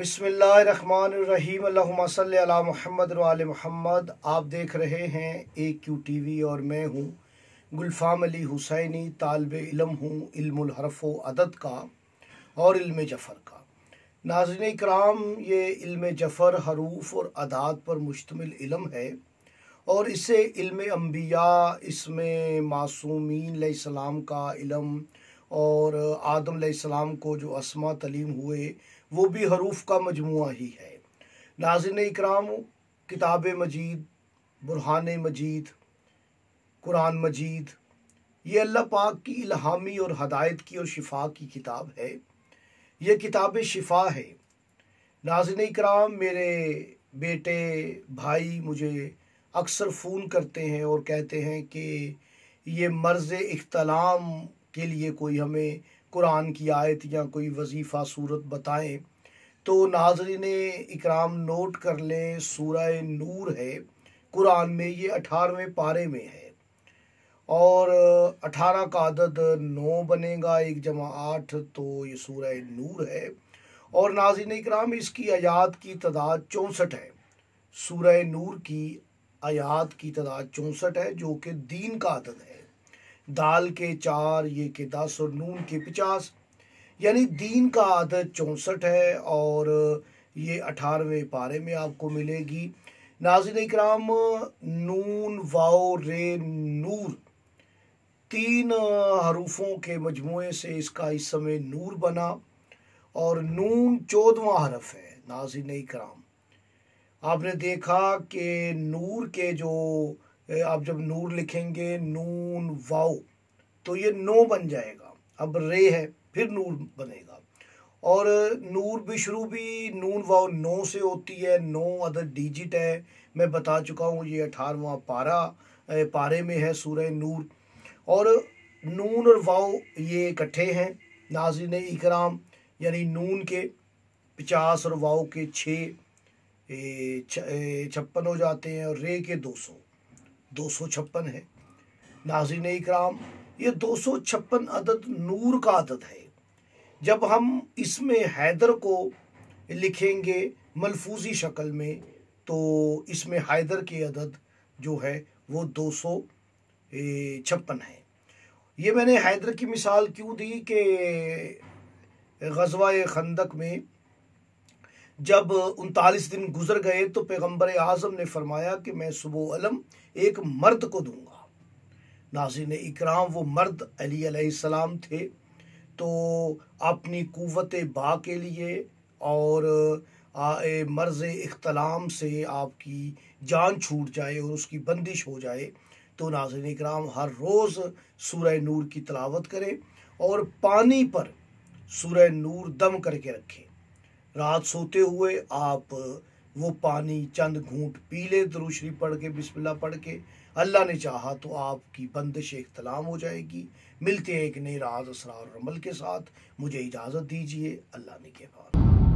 बसमीम सल महमद वाल महमद आप देख रहे हैं ए क्यू टी वी और मैं हूँ गुलफाम अली हुसैनी तालब इलम हूँ इल्महरफ़ अदद का और इल्म जफ़र का नाजन इकराम ये इल्म जफ़र हरूफ और अदात पर मुश्तमिल इलम है और इसे इल्म अम्बिया इसमें मासूमीन सलाम का इलम और आदम को जो असमा तलीम हुए वो भी हरूफ का मजमु ही है नाजिन इक्राम किताब मजीद बुरहान मजीद कुरान मजीद ये अल्लाह पाक की इलाहामी और हदायत की और शिफा की किताब है ये किताब शिफा है नाजिन इक्राम मेरे बेटे भाई मुझे अक्सर फ़ोन करते हैं और कहते हैं कि ये मर्ज़ इख्तलाम के लिए कोई हमें कुरान की आयत या कोई वजीफ़ा सूरत बताएं तो नाजरीन इकराम नोट कर लें सूरह नूर है कुरान में ये अठारहवें पारे में है और अठारह का आदद नौ बनेगा एक जमा आठ तो ये सूरह नूर है और नाजिन इकराम इसकी आयात की तादाद चौंसठ है सूरह नूर की आयात की तादाद चौंसठ है जो कि दीन का आदद है दाल के चार ये के दस और नून के पचास यानी दीन का आदत चौंसठ है और ये अठारहवें पारे में आपको मिलेगी नाजिन इक्राम नून वाओ रे नूर तीन हरूफों के मजमू से इसका इस समय नूर बना और नून चौदवा हरफ है नाजिन इक्राम आपने देखा कि नूर के जो आप जब नूर लिखेंगे नून वाओ तो ये नो बन जाएगा अब रे है फिर नूर बनेगा और नूर भी शुरू भी नून वाओ नो से होती है नो अदर डिजिट है मैं बता चुका हूँ ये अठारवा पारा पारे में है सूर नूर और नून और वाओ ये इकट्ठे हैं नाजिन इकराम यानी नून के पचास और वाओ के छः छप्पन हो जाते हैं और रे के दो सौ दो सौ छप्पन है नाजिन इक्राम ये दो सौ छप्पन अदद नूर का अदद है जब हम इसमें हैदर को लिखेंगे मलफूजी शक्ल में तो इसमें हैदर के अदद जो है वो दो सौ छप्पन है ये मैंने हैदर की मिसाल क्यों दी कि गजवा खंदक में जब उनतालीस दिन गुजर गए तो पैगम्बर आज़म ने फरमाया कि मैं सुबह अलम एक मर्द को दूंगा नाजिन इकराम वो मर्द अली सलाम थे तो अपनी कुत बा के लिए और मर्ज़ इख्तलाम से आपकी जान छूट जाए और उसकी बंदिश हो जाए तो नाजिन इकराम हर रोज़ सूरह नूर की तलावत करें और पानी पर सूरह नूर दम करके रखें रात सोते हुए आप वो पानी चंद घूंट पी लें दुरुशरी पढ़ के बिस्मिल्लाह पढ़ के अल्लाह ने चाहा तो आपकी बंदिश इख्तलाम हो जाएगी मिलते हैं एक नए राज असरार रमल के साथ मुझे इजाज़त दीजिए अल्लाह ने के बाद